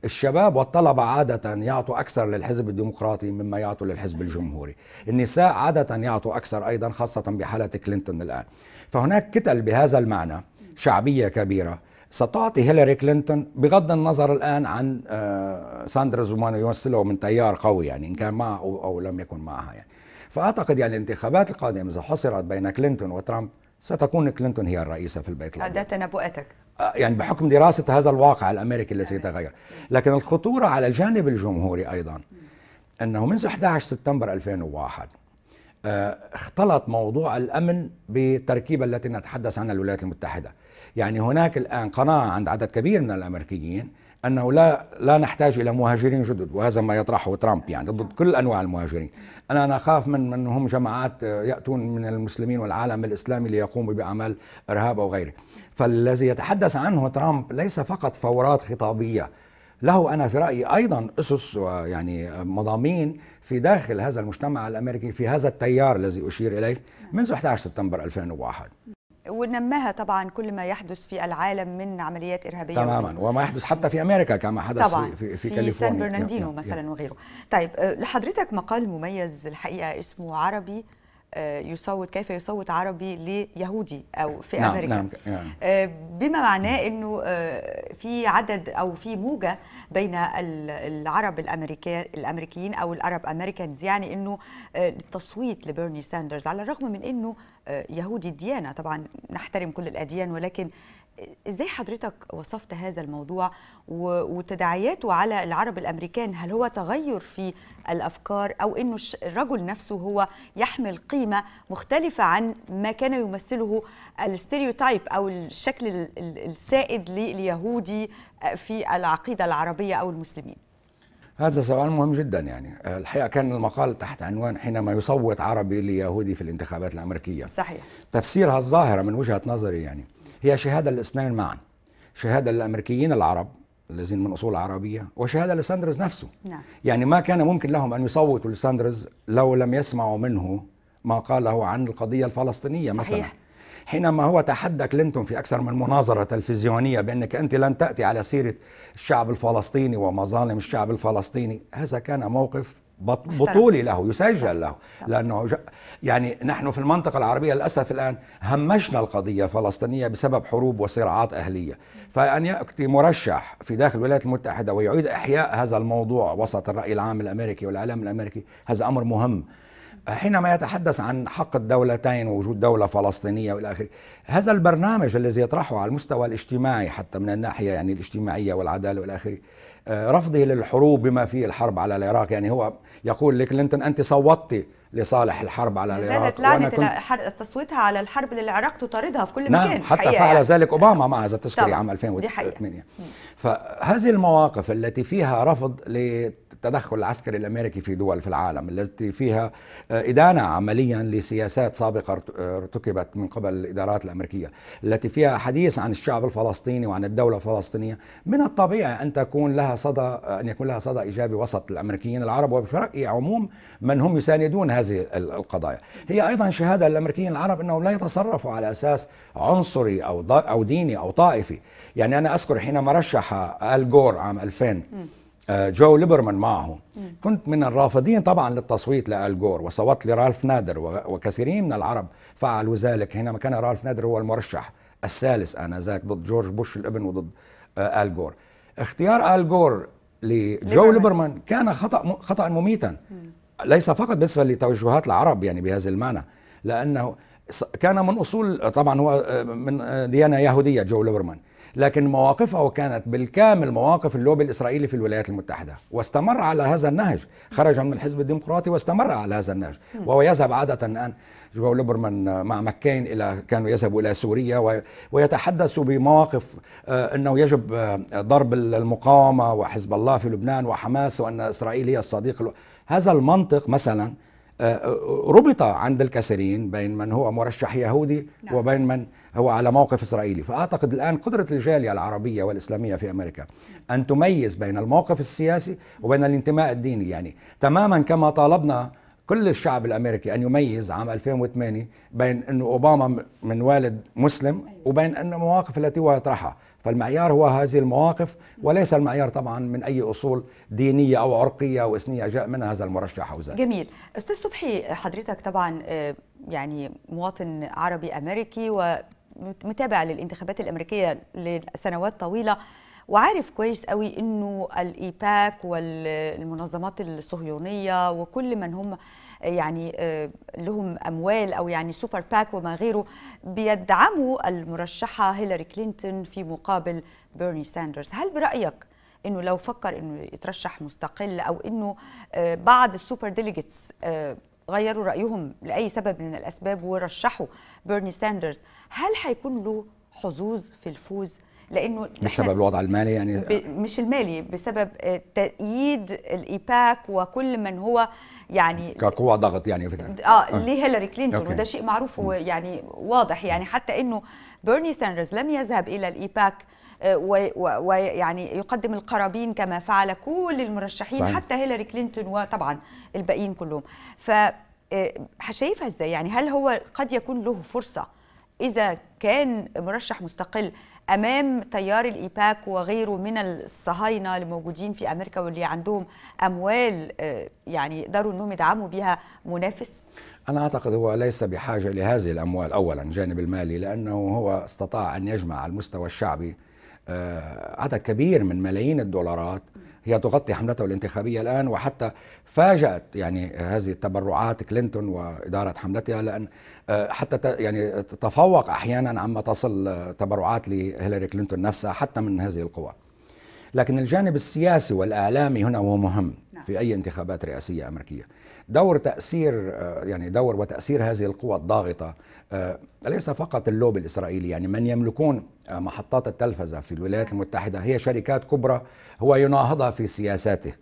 الشباب والطلبة عادة يعطوا أكثر للحزب الديمقراطي مما يعطوا للحزب الجمهوري النساء عادة يعطوا أكثر أيضا خاصة بحالة كلينتون الآن فهناك كتل بهذا المعنى شعبية كبيرة ستعطي هيلاري كلينتون بغض النظر الآن عن آه، ساندرز وما يمثله من تيار قوي يعني إن كان معه أو لم يكن معها يعني فأعتقد يعني الانتخابات القادمة إذا حصرت بين كلينتون وترامب ستكون كلينتون هي الرئيسة في البيت الأبيض ده تنبؤاتك آه، يعني بحكم دراسة هذا الواقع الأمريكي الذي يتغير لكن الخطورة على الجانب الجمهوري أيضا أنه منذ 11 سبتمبر 2001 آه، اختلط موضوع الأمن بالتركيبة التي نتحدث عنها الولايات المتحدة يعني هناك الآن قناعة عند عدد كبير من الأمريكيين انه لا لا نحتاج الى مهاجرين جدد وهذا ما يطرحه ترامب يعني ضد كل انواع المهاجرين انا انا اخاف من من هم جماعات ياتون من المسلمين والعالم الاسلامي ليقوموا باعمال ارهاب او غيره فالذي يتحدث عنه ترامب ليس فقط فورات خطابيه له انا في رايي ايضا اسس ويعني مضامين في داخل هذا المجتمع الامريكي في هذا التيار الذي اشير اليه منذ 11 سبتمبر 2001 ونماها طبعا كل ما يحدث في العالم من عمليات ارهابيه تماما وما يحدث حتى في امريكا كما حدث طبعاً في, في, في كاليفورنيا سان برناندينو مثلا وغيره طيب لحضرتك مقال مميز الحقيقه اسمه عربي آه، يصوت كيف يصوت عربي ليهودي او في نعم امريكا نعم نعم. آه، بما معناه انه آه، في عدد او في موجه بين العرب الامريكي الامريكيين او العرب امريكانز يعني انه التصويت لبيرني ساندرز على الرغم من انه يهودي الديانه طبعا نحترم كل الاديان ولكن ازاي حضرتك وصفت هذا الموضوع وتداعياته على العرب الامريكان هل هو تغير في الافكار او انه الرجل نفسه هو يحمل قيمه مختلفه عن ما كان يمثله الستيريوتايب او الشكل السائد لليهودي في العقيده العربيه او المسلمين هذا سؤال مهم جدا يعني الحقيقه كان المقال تحت عنوان حينما يصوت عربي ليهودي في الانتخابات الامريكيه صحيح تفسير هالظاهره من وجهه نظري يعني هي شهادة للاثنين معا شهادة للأمريكيين العرب الذين من أصول عربية وشهادة لساندرز نفسه نعم. يعني ما كان ممكن لهم أن يصوتوا لساندرز لو لم يسمعوا منه ما قاله عن القضية الفلسطينية صحيح. مثلا حينما هو تحدى كلينتون في أكثر من مناظرة تلفزيونية بأنك أنت لن تأتي على سيرة الشعب الفلسطيني ومظالم الشعب الفلسطيني هذا كان موقف بطولي له يسجل طيب. له طيب. لانه يعني نحن في المنطقه العربيه للاسف الان همشنا القضيه الفلسطينيه بسبب حروب وصراعات اهليه فان ياتي مرشح في داخل الولايات المتحده ويعيد احياء هذا الموضوع وسط الراي العام الامريكي والاعلام الامريكي هذا امر مهم حينما يتحدث عن حق الدولتين ووجود دولة فلسطينية والى اخره، هذا البرنامج الذي يطرحه على المستوى الاجتماعي حتى من الناحية يعني الاجتماعية والعدالة والى اخره، آه، رفضه للحروب بما فيه الحرب على العراق يعني هو يقول لكلينتون أنت صوتي لصالح الحرب على العراق لعنة كنت تصويتها على الحرب للعراق تطاردها في كل نعم مكان حتى فعل يعني. ذلك أوباما مع إذا تذكري عام 2008 فهذه المواقف التي فيها رفض التدخل العسكري الامريكي في دول في العالم التي فيها آه، ادانه عمليا لسياسات سابقه آه، ارتكبت من قبل الادارات الامريكيه التي فيها حديث عن الشعب الفلسطيني وعن الدوله الفلسطينيه من الطبيعي ان تكون لها صدى آه، ان يكون لها صدى ايجابي وسط الامريكيين العرب وفي رايي عموم من هم يساندون هذه القضايا هي ايضا شهاده للامريكيين العرب انهم لا يتصرفوا على اساس عنصري او او ديني او طائفي يعني انا اذكر حينما رشح الجور عام 2000 آه، جو ليبرمان معه كنت من الرافضين طبعا للتصويت لآل جور وصوت لرالف نادر وكثيرين من العرب فعلوا ذلك حينما كان رالف نادر هو المرشح الثالث آنذاك ضد جورج بوش الابن وضد آه، آل جور اختيار آل جور لجو ليبرمان كان خطأ خطأ مميتا ليس فقط بالنسبة لتوجهات العرب يعني بهذا المعنى لأنه كان من أصول طبعا هو آه، من ديانة يهودية جو ليبرمان لكن مواقفه كانت بالكامل مواقف اللوبي الاسرائيلي في الولايات المتحده واستمر على هذا النهج خرج من الحزب الديمقراطي واستمر على هذا النهج وهو يذهب عاده الان جو ليبرمان مع مكين الى كانوا يذهبوا الى سوريا ويتحدثوا بمواقف آه، انه يجب آه، ضرب المقاومه وحزب الله في لبنان وحماس وان اسرائيل هي الصديق هذا المنطق مثلا آه، ربط عند الكثيرين بين من هو مرشح يهودي نعم. وبين من هو على موقف إسرائيلي فأعتقد الآن قدرة الجالية العربية والإسلامية في أمريكا أن تميز بين الموقف السياسي وبين الانتماء الديني يعني تماما كما طالبنا كل الشعب الامريكي ان يميز عام 2008 بين انه اوباما من والد مسلم وبين ان المواقف التي هو يطرحها، فالمعيار هو هذه المواقف وليس المعيار طبعا من اي اصول دينيه او عرقيه او اثنيه جاء منها هذا المرشح او ذلك جميل، استاذ صبحي حضرتك طبعا آه، يعني مواطن عربي امريكي و متابع للانتخابات الامريكيه لسنوات طويله وعارف كويس قوي انه الايباك والمنظمات الصهيونيه وكل من هم يعني آه، لهم اموال او يعني سوبر باك وما غيره بيدعموا المرشحه هيلاري كلينتون في مقابل بيرني ساندرز هل برايك انه لو فكر انه يترشح مستقل او انه آه، بعض السوبر ديليجيتس آه، غيروا رايهم لاي سبب من الاسباب ورشحوا بيرني ساندرز هل هيكون له حظوظ في الفوز لانه بسبب الوضع المالي يعني ب... مش المالي بسبب آه، تأييد الايباك وكل من هو يعني كقوة ضغط يعني في اه, آه. لهيلاري كلينتون أوكي. وده شيء معروف ويعني واضح يعني حتى انه بيرني ساندرز لم يذهب الى الايباك آه، ويعني يقدم القرابين كما فعل كل المرشحين صحيح. حتى هيلاري كلينتون وطبعا الباقيين كلهم ف آه، شايفها ازاي يعني هل هو قد يكون له فرصه اذا كان مرشح مستقل امام تيار الايباك وغيره من الصهاينه الموجودين في امريكا واللي عندهم اموال آه، يعني يقدروا انهم يدعموا بها منافس؟ انا اعتقد هو ليس بحاجه لهذه الاموال اولا الجانب المالي لانه هو استطاع ان يجمع على المستوى الشعبي آه، عدد كبير من ملايين الدولارات هي تغطي حملته الانتخابيه الان وحتى فاجات يعني هذه التبرعات كلينتون واداره حملتها لان آه، حتى يعني تتفوق احيانا عما تصل تبرعات لهيلاري كلينتون نفسها حتى من هذه القوى. لكن الجانب السياسي والاعلامي هنا هو مهم نعم. في اي انتخابات رئاسيه امريكيه. دور تاثير آه، يعني دور وتاثير هذه القوى الضاغطه آه، ليس فقط اللوبي الإسرائيلي يعني من يملكون آه، محطات التلفزة في الولايات المتحدة هي شركات كبرى هو يناهضها في سياساته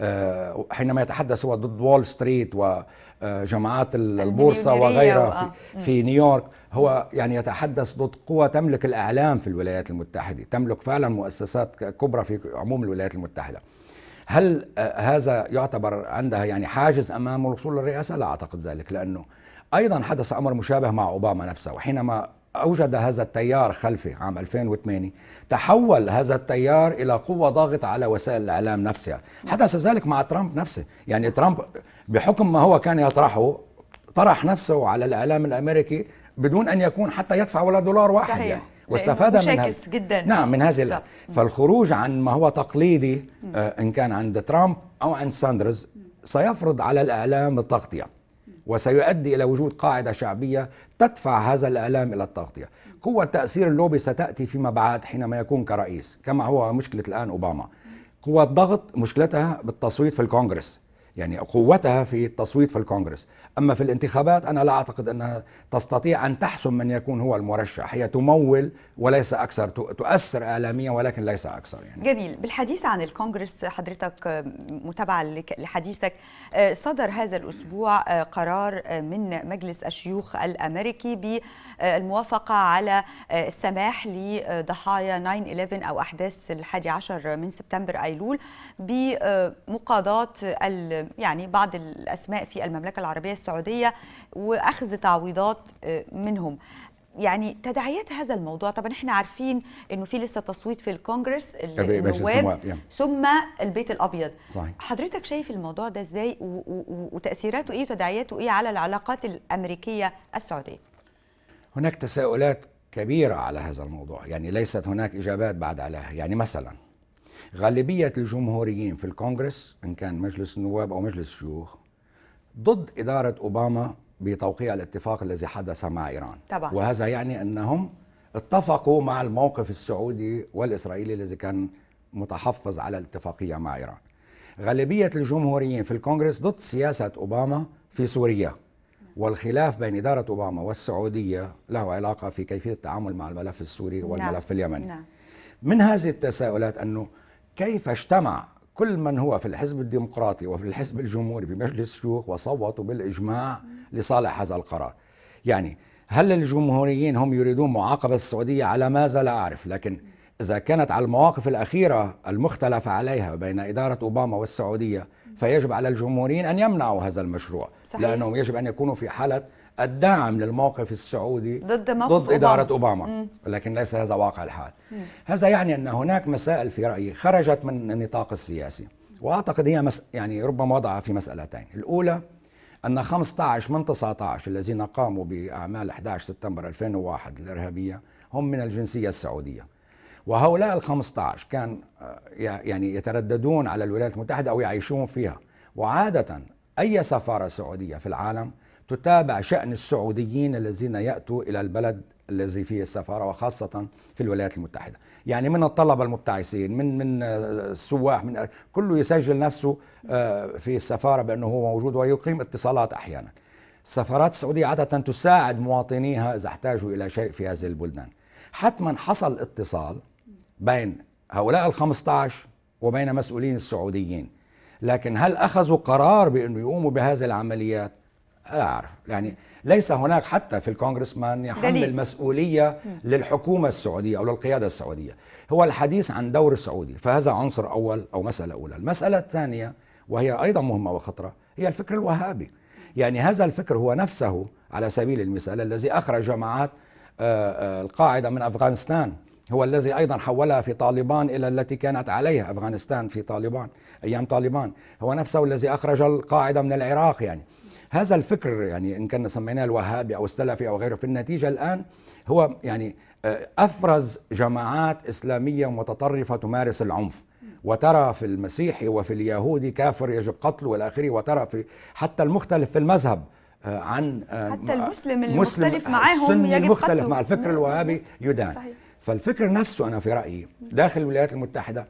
آه، حينما يتحدث هو ضد وول ستريت وجماعات البورصة وغيرها في, في نيويورك هو يعني يتحدث ضد قوى تملك الإعلام في الولايات المتحدة تملك فعلا مؤسسات كبرى في عموم الولايات المتحدة هل هذا يعتبر عندها يعني حاجز أمام الوصول للرئاسة؟ لا أعتقد ذلك لأنه أيضا حدث أمر مشابه مع أوباما نفسه وحينما أوجد هذا التيار خلفه عام 2008 تحول هذا التيار إلى قوة ضاغطة على وسائل الإعلام نفسها حدث ذلك مع ترامب نفسه يعني ترامب بحكم ما هو كان يطرحه طرح نفسه على الإعلام الأمريكي بدون أن يكون حتى يدفع ولا دولار واحد صحيح. يعني واستفاد من هذا جدا نعم من هذه فالخروج عن ما هو تقليدي آه إن كان عند ترامب أو عند ساندرز سيفرض على الإعلام التغطية وسيؤدي إلى وجود قاعدة شعبية تدفع هذا الإعلام إلى التغطية قوة تأثير اللوبي ستأتي فيما بعد حينما يكون كرئيس كما هو مشكلة الآن أوباما قوة الضغط مشكلتها بالتصويت في الكونغرس يعني قوتها في التصويت في الكونغرس أما في الانتخابات أنا لا أعتقد أنها تستطيع أن تحسم من يكون هو المرشح هي تمول وليس أكثر تؤثر إعلاميا ولكن ليس أكثر يعني. جميل بالحديث عن الكونغرس حضرتك متابعة لحديثك آه، صدر هذا الأسبوع آه، قرار آه، من مجلس الشيوخ الأمريكي بالموافقة على السماح لضحايا 9-11 أو أحداث الحادي عشر من سبتمبر أيلول بمقاضاة يعني بعض الأسماء في المملكة العربية السعودية وأخذ تعويضات آه، منهم يعني تداعيات هذا الموضوع طبعا احنا عارفين انه في لسه تصويت في الكونجرس النواب ثم البيت الابيض صحيح. حضرتك شايف الموضوع ده ازاي وتاثيراته ايه وتداعياته ايه على العلاقات الامريكيه السعوديه هناك تساؤلات كبيره على هذا الموضوع يعني ليست هناك اجابات بعد عليها يعني مثلا غالبية الجمهوريين في الكونغرس إن كان مجلس النواب أو مجلس الشيوخ ضد إدارة أوباما بتوقيع الاتفاق الذي حدث مع إيران طبعا. وهذا يعني أنهم اتفقوا مع الموقف السعودي والإسرائيلي الذي كان متحفظ على الاتفاقية مع إيران غالبية الجمهوريين في الكونغرس ضد سياسة أوباما في سوريا والخلاف بين إدارة أوباما والسعودية له علاقة في كيفية التعامل مع الملف السوري نعم. والملف اليمني نعم. من هذه التساؤلات أنه كيف اجتمع كل من هو في الحزب الديمقراطي وفي الحزب الجمهوري في مجلس الشيوخ وصوتوا بالاجماع لصالح هذا القرار يعني هل الجمهوريين هم يريدون معاقبه السعوديه على ماذا لا اعرف لكن اذا كانت على المواقف الاخيره المختلف عليها بين اداره اوباما والسعوديه فيجب على الجمهوريين ان يمنعوا هذا المشروع صحيح. لانهم يجب ان يكونوا في حاله الدعم للموقف السعودي ضد, موقف ضد إدارة أوباما, أوباما. لكن ليس هذا واقع الحال هذا يعني أن هناك مسائل في رأيي خرجت من النطاق السياسي وأعتقد هي مس يعني ربما وضعها في مسألتين الأولى أن 15 من 19 الذين قاموا بأعمال 11 سبتمبر 2001 الإرهابية هم من الجنسية السعودية وهؤلاء ال 15 كان آه، يعني يترددون على الولايات المتحدة أو يعيشون فيها وعادة أي سفارة سعودية في العالم تتابع شأن السعوديين الذين يأتوا إلى البلد الذي فيه السفارة وخاصة في الولايات المتحدة يعني من الطلبة المبتعثين من من السواح من كله يسجل نفسه آه، في السفارة بأنه هو موجود ويقيم اتصالات أحيانا السفارات السعودية عادة تساعد مواطنيها إذا احتاجوا إلى شيء في هذه البلدان حتما حصل اتصال بين هؤلاء ال 15 وبين مسؤولين السعوديين لكن هل أخذوا قرار بأنه يقوموا بهذه العمليات لا أعرف يعني ليس هناك حتى في الكونغرس من يحمل دليل. مسؤولية للحكومة السعودية أو للقيادة السعودية هو الحديث عن دور السعودي فهذا عنصر أول أو مسألة أولى المسألة الثانية وهي أيضا مهمة وخطرة هي الفكر الوهابي يعني هذا الفكر هو نفسه على سبيل المثال الذي أخرج جماعات آه، آه، القاعدة من أفغانستان هو الذي أيضا حولها في طالبان إلى التي كانت عليها أفغانستان في طالبان أيام طالبان هو نفسه الذي أخرج القاعدة من العراق يعني هذا الفكر يعني ان كنا سميناه الوهابي او السلفي او غيره في النتيجه الان هو يعني آه، افرز جماعات اسلاميه متطرفه تمارس العنف وترى في المسيحي وفي اليهودي كافر يجب قتله والى اخره وترى في حتى المختلف في المذهب آه، عن آه، حتى المسلم المختلف معاهم يجب المختلف مع الفكر الوهابي يدان صحيح. فالفكر نفسه انا في رايي داخل الولايات المتحده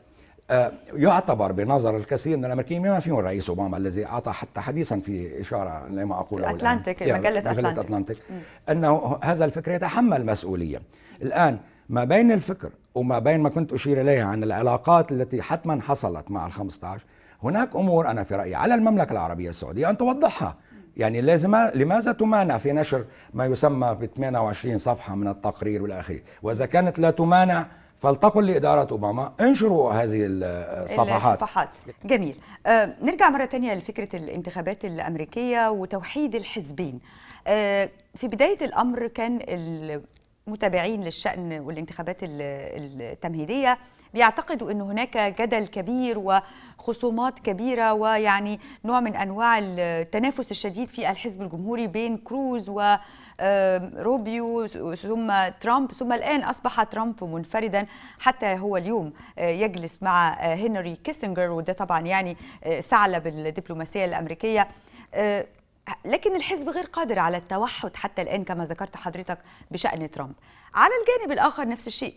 آه، يعتبر بنظر الكثير من الامريكيين بما فيهم الرئيس اوباما الذي اعطى حتى حديثا في اشاره لما اقوله اتلانتيك مجله اتلانتيك, أتلانتيك انه هذا الفكر يتحمل مسؤوليه الان ما بين الفكر وما بين ما كنت اشير اليها عن العلاقات التي حتما حصلت مع ال15 هناك امور انا في رايي على المملكه العربيه السعوديه ان توضحها يعني لازم لماذا تمانع في نشر ما يسمى ب 28 صفحه من التقرير والى اخره واذا كانت لا تمانع فلتقل لإدارة أوباما انشروا هذه الصفحات الصفحات جميل آه نرجع مرة تانية لفكرة الانتخابات الأمريكية وتوحيد الحزبين آه في بداية الأمر كان المتابعين للشأن والانتخابات التمهيدية بيعتقدوا أن هناك جدل كبير وخصومات كبيرة ويعني نوع من أنواع التنافس الشديد في الحزب الجمهوري بين كروز وروبيو ثم ترامب ثم الآن أصبح ترامب منفردا حتى هو اليوم آه، يجلس مع آه، هنري كيسنجر وده طبعا يعني آه، ثعلب الدبلوماسية الأمريكية لكن الحزب غير قادر على التوحد حتى الآن كما ذكرت حضرتك بشأن ترامب على الجانب الآخر نفس الشيء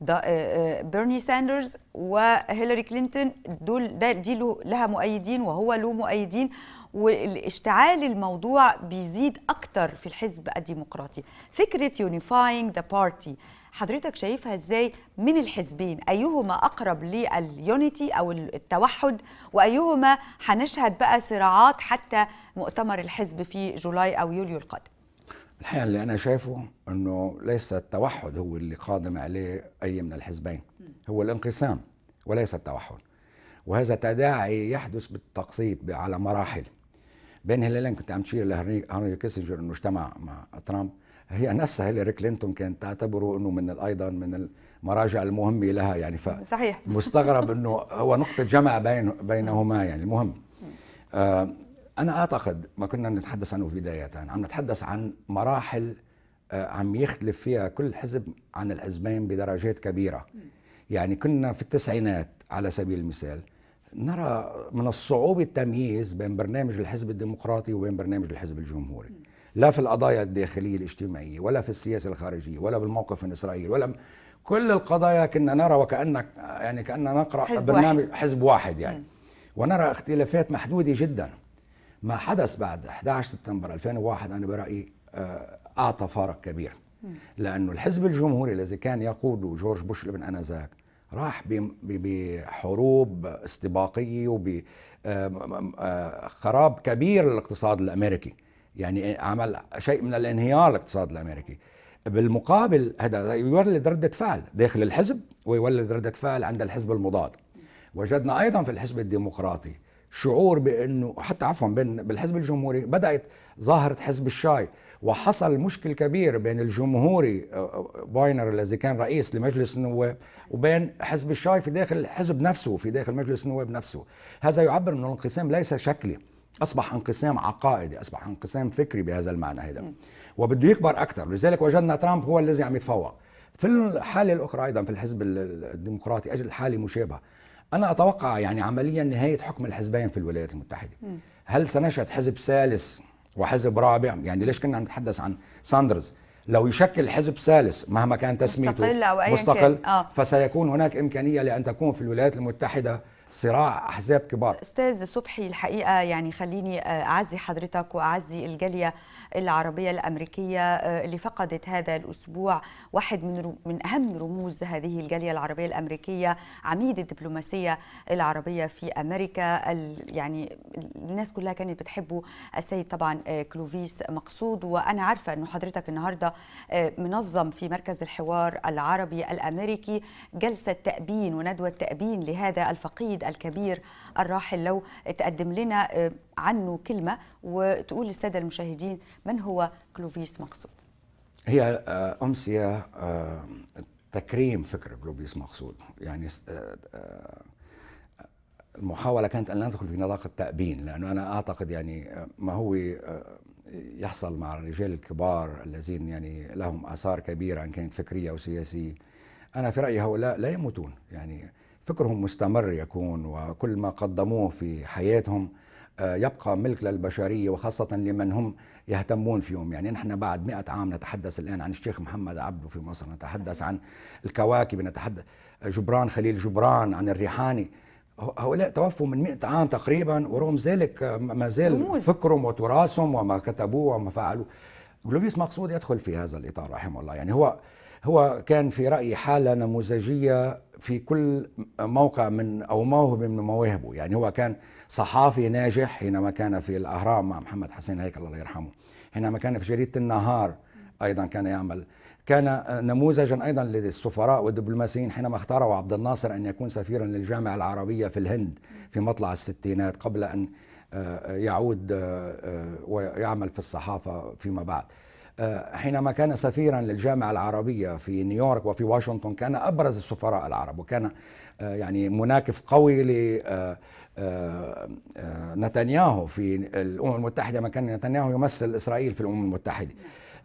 بيرني ساندرز وهيلاري كلينتون دول ده دي لها مؤيدين وهو له مؤيدين والاشتعال الموضوع بيزيد اكتر في الحزب الديمقراطي فكره يونيفاينج ذا بارتي حضرتك شايفها ازاي من الحزبين ايهما اقرب لليونيتي او التوحد وايهما هنشهد بقى صراعات حتى مؤتمر الحزب في جولاي او يوليو القادم الحقيقه اللي انا شايفه انه ليس التوحد هو اللي قادم عليه اي من الحزبين هو الانقسام وليس التوحد وهذا تداعي يحدث بالتقسيط على مراحل بين هيلين كنت عم تشير لهنري كيسنجر انه اجتمع مع ترامب هي نفسها هيلاري كلينتون كانت تعتبره انه من ايضا من المراجع المهمه لها يعني ف صحيح مستغرب انه هو نقطه جمع بين بينهما يعني المهم آه أنا أعتقد ما كنا نتحدث عنه بداية يعني عم نتحدث عن مراحل آه، عم يختلف فيها كل حزب عن الحزبين بدرجات كبيرة يعني كنا في التسعينات على سبيل المثال نرى من الصعوبة التمييز بين برنامج الحزب الديمقراطي وبين برنامج الحزب الجمهوري لا في القضايا الداخلية الاجتماعية ولا في السياسة الخارجية ولا بالموقف من إسرائيل ولا كل القضايا كنا نرى وكأنك يعني كأننا نقرأ حزب برنامج واحد. حزب واحد يعني ونرى اختلافات محدودة جداً ما حدث بعد 11 سبتمبر 2001 أنا برأيي آه، أعطى فارق كبير لأنه الحزب الجمهوري الذي كان يقوده جورج بوش الابن أنذاك راح بحروب استباقية وبخراب آه، آه، كبير للاقتصاد الأمريكي يعني عمل شيء من الانهيار الاقتصاد الأمريكي بالمقابل هذا يولد ردة فعل داخل الحزب ويولد ردة فعل عند الحزب المضاد وجدنا أيضا في الحزب الديمقراطي شعور بانه حتى عفوا بين بالحزب الجمهوري بدات ظاهره حزب الشاي وحصل مشكل كبير بين الجمهوري باينر أه، أه، الذي كان رئيس لمجلس النواب وبين حزب الشاي في داخل الحزب نفسه في داخل مجلس النواب نفسه هذا يعبر انه الانقسام ليس شكلي اصبح انقسام عقائدي اصبح انقسام فكري بهذا المعنى هذا وبده يكبر اكثر لذلك وجدنا ترامب هو الذي عم يتفوق في الحاله الاخرى ايضا في الحزب الديمقراطي اجل حاله مشابهه انا اتوقع يعني عمليا نهايه حكم الحزبين في الولايات المتحده م. هل سنشهد حزب ثالث وحزب رابع يعني ليش كنا نتحدث عن ساندرز لو يشكل حزب ثالث مهما كان تسميته مستقل, أو أي مستقل كان. آه. فسيكون هناك امكانيه لان تكون في الولايات المتحده صراع احزاب كبار استاذ صبحي الحقيقه يعني خليني آه، اعزي حضرتك واعزي الجاليه العربية الأمريكية آه، اللي فقدت هذا الأسبوع واحد من من أهم رموز هذه الجالية العربية الأمريكية عميد الدبلوماسية العربية في أمريكا يعني الناس كلها كانت بتحبه السيد طبعا آه، كلوفيس مقصود وأنا عارفة أنه حضرتك النهاردة آه، منظم في مركز الحوار العربي الأمريكي جلسة تأبين وندوة تأبين لهذا الفقيد الكبير الراحل لو تقدم لنا آه، عنه كلمة وتقول للسادة المشاهدين من هو كلوفيس مقصود هي آه، أمسية آه، تكريم فكر كلوفيس مقصود يعني المحاولة كانت أن ندخل في نطاق التأبين لأنه أنا أعتقد يعني ما هو يحصل مع الرجال الكبار الذين يعني لهم آثار كبيرة إن كانت فكرية أو سياسية أنا في رأيي هؤلاء لا يموتون يعني فكرهم مستمر يكون وكل ما قدموه في حياتهم آه، يبقى ملك للبشرية وخاصة لمن هم يهتمون فيهم يعني نحن بعد مئة عام نتحدث الآن عن الشيخ محمد عبده في مصر نتحدث عن الكواكب نتحدث آه، جبران خليل جبران عن الريحاني هؤلاء توفوا من 100 عام تقريبا ورغم ذلك آه، ما زال فكرهم وتراثهم وما كتبوه وما فعلوه جلوفيس مقصود يدخل في هذا الإطار رحمه الله يعني هو هو كان في رأيي حالة نموذجية في كل موقع من أو موهبة من مواهبه يعني هو كان صحافي ناجح حينما كان في الأهرام مع محمد حسين هيكل الله يرحمه حينما كان في جريدة النهار أيضا كان يعمل كان نموذجا أيضا للسفراء والدبلوماسيين حينما اختاروا عبد الناصر أن يكون سفيرا للجامعة العربية في الهند في مطلع الستينات قبل أن آه، يعود آه، آه، ويعمل في الصحافة فيما بعد آه، حينما كان سفيرا للجامعة العربية في نيويورك وفي واشنطن كان أبرز السفراء العرب وكان آه، يعني مناكف قوي لنتنياهو آه، في الأمم المتحدة ما كان نتنياهو يمثل إسرائيل في الأمم المتحدة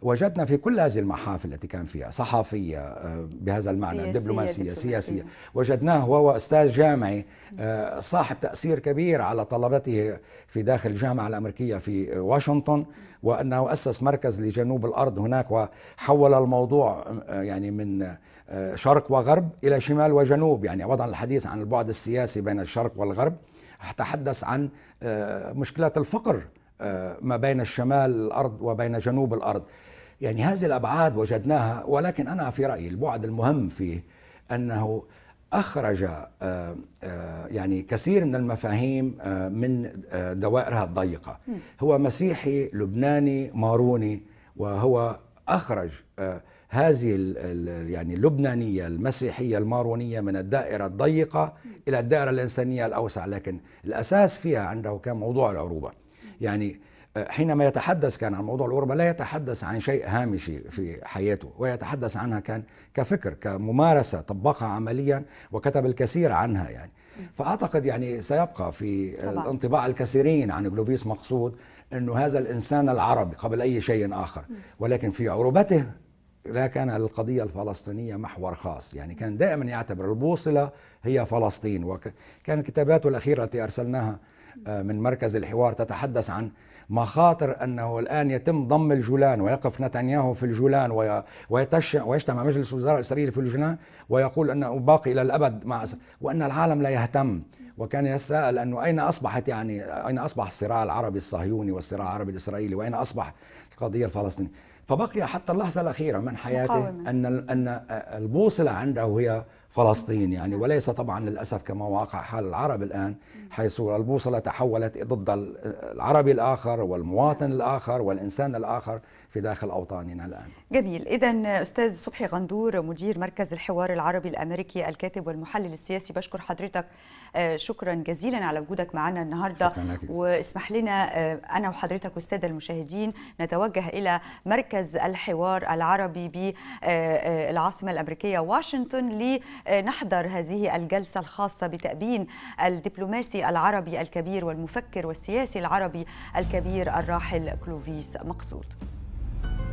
وجدنا في كل هذه المحافل التي كان فيها صحفية آه، بهذا المعنى سياسية دبلوماسية, دبلوماسية سياسية وجدناه وهو أستاذ جامعي آه، صاحب تأثير كبير على طلبته في داخل الجامعة الأمريكية في واشنطن وأنه أسس مركز لجنوب الأرض هناك وحول الموضوع آه، يعني من شرق وغرب إلى شمال وجنوب يعني وضع الحديث عن البعد السياسي بين الشرق والغرب تحدث عن مشكلة الفقر آه، ما بين الشمال الارض وبين جنوب الارض يعني هذه الابعاد وجدناها ولكن انا في رايي البعد المهم فيه انه اخرج آه، آه، يعني كثير من المفاهيم من دوائرها الضيقه هو مسيحي لبناني ماروني وهو اخرج هذه يعني اللبنانيه المسيحيه المارونيه من الدائره الضيقه الى الدائره الانسانيه الاوسع لكن الاساس فيها عنده كان موضوع العروبه يعني آه، حينما يتحدث كان عن موضوع الغربة لا يتحدث عن شيء هامشي في حياته ويتحدث عنها كان كفكر كممارسة طبقها عمليا وكتب الكثير عنها يعني فأعتقد يعني سيبقى في طبعا. انطباع الكثيرين عن جلوفيس مقصود أنه هذا الإنسان العربي قبل أي شيء آخر ولكن في عروبته لا كان القضية الفلسطينية محور خاص يعني كان دائما يعتبر البوصلة هي فلسطين وكان كتاباته الأخيرة التي أرسلناها آه، من مركز الحوار تتحدث عن مخاطر انه الان يتم ضم الجولان ويقف نتنياهو في الجولان ويجتمع مجلس الوزراء الاسرائيلي في الجولان ويقول انه باقي الى الابد مع وان العالم لا يهتم وكان يسأل أنه أين أصبحت يعني أين أصبح الصراع العربي الصهيوني والصراع العربي الإسرائيلي وأين أصبح القضية الفلسطينية فبقي حتى اللحظة الأخيرة من حياته مقاومة. أن أن البوصلة عنده هي فلسطين يعني وليس طبعا للأسف كما واقع حال العرب الآن حيث البوصلة تحولت ضد العربي الآخر والمواطن الآخر والإنسان الآخر في داخل أوطاننا الآن جميل إذا أستاذ صبحي غندور مدير مركز الحوار العربي الأمريكي الكاتب والمحلل السياسي بشكر حضرتك آه، شكرا جزيلا على وجودك معنا النهاردة واسمح لنا آه، أنا وحضرتك والسادة المشاهدين نتوجه إلى مركز الحوار العربي بالعاصمة آه، الأمريكية واشنطن لنحضر هذه الجلسة الخاصة بتأبين الدبلوماسي العربي الكبير والمفكر والسياسي العربي الكبير الراحل كلوفيس مقصود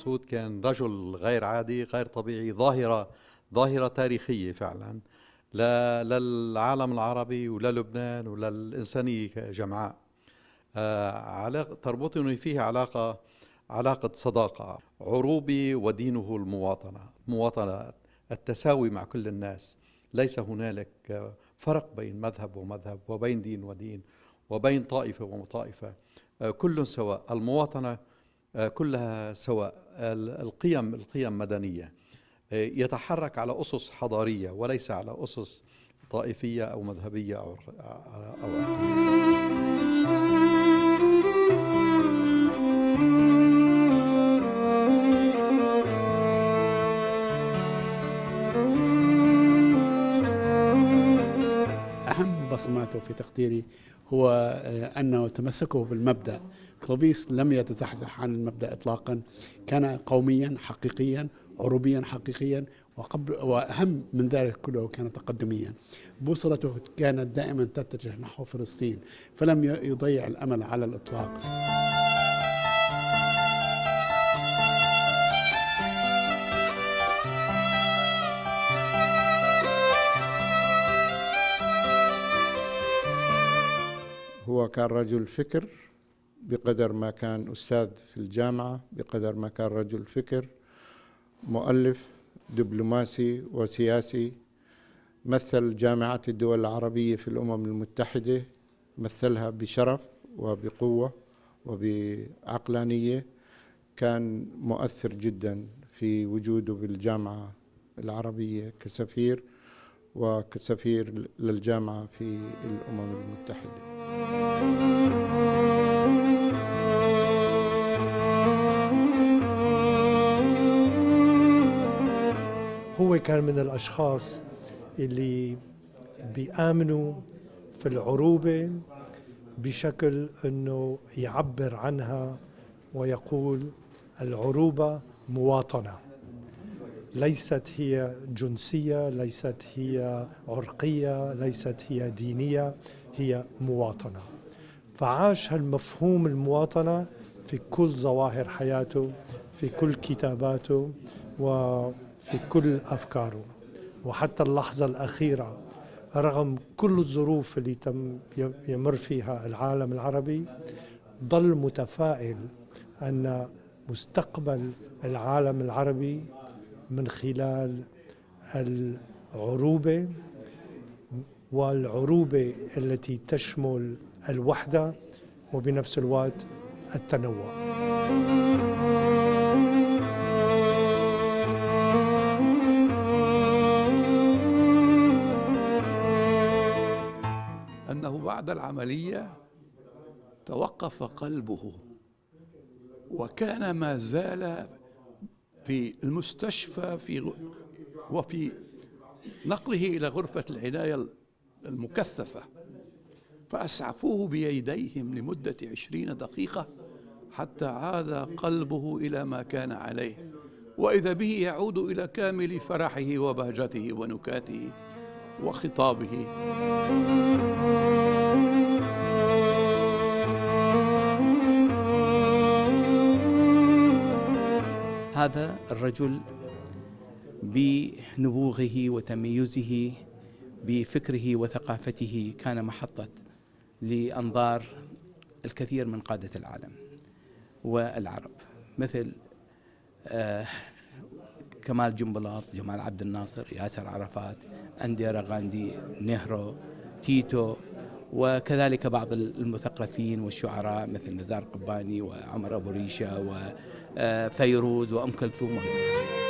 مسعود كان رجل غير عادي غير طبيعي ظاهرة ظاهرة تاريخية فعلا لا للعالم العربي وللبنان وللإنسانية جمعاء آه، علاقة تربطني فيه علاقة علاقة صداقة عروبي ودينه المواطنة مواطنة التساوي مع كل الناس ليس هنالك فرق بين مذهب ومذهب وبين دين ودين وبين طائفة وطائفة آه، كل سواء المواطنة آه، كلها سواء القيم القيم مدنيه آه، يتحرك على اسس حضاريه وليس على اسس طائفيه او مذهبيه او او اهم بصماته في تقديري هو آه، انه تمسكه بالمبدا كلوبيس لم يتزحزح عن المبدا اطلاقا كان قوميا حقيقيا عروبيا حقيقيا وقبل واهم من ذلك كله كان تقدميا بوصلته كانت دائما تتجه نحو فلسطين فلم يضيع الامل على الاطلاق هو كان رجل فكر بقدر ما كان أستاذ في الجامعة بقدر ما كان رجل فكر مؤلف دبلوماسي وسياسي مثل جامعة الدول العربية في الأمم المتحدة مثلها بشرف وبقوة وبعقلانية كان مؤثر جدا في وجوده بالجامعة العربية كسفير وكسفير للجامعة في الأمم المتحدة هو كان من الأشخاص اللي بيآمنوا في العروبة بشكل أنه يعبر عنها ويقول العروبة مواطنة ليست هي جنسية ليست هي عرقية ليست هي دينية هي مواطنة فعاش هالمفهوم المواطنة في كل ظواهر حياته في كل كتاباته و في كل أفكاره وحتى اللحظة الأخيرة رغم كل الظروف اللي تم يمر فيها العالم العربي ضل متفائل أن مستقبل العالم العربي من خلال العروبة والعروبة التي تشمل الوحدة وبنفس الوقت التنوع بعد العملية توقف قلبه وكان ما زال في المستشفى في وفي نقله إلى غرفة العناية المكثفة فأسعفوه بيديهم لمدة عشرين دقيقة حتى عاد قلبه إلى ما كان عليه وإذا به يعود إلى كامل فرحه وبهجته ونكاته وخطابه هذا الرجل بنبوغه وتميزه بفكره وثقافته كان محطة لأنظار الكثير من قادة العالم والعرب مثل آه، كمال جنبلاط جمال عبد الناصر ياسر عرفات أنديرا غاندي نهرو تيتو وكذلك بعض المثقفين والشعراء مثل نزار قباني وعمر أبو ريشة و آه، فيروز وأم كلثوم وغيرها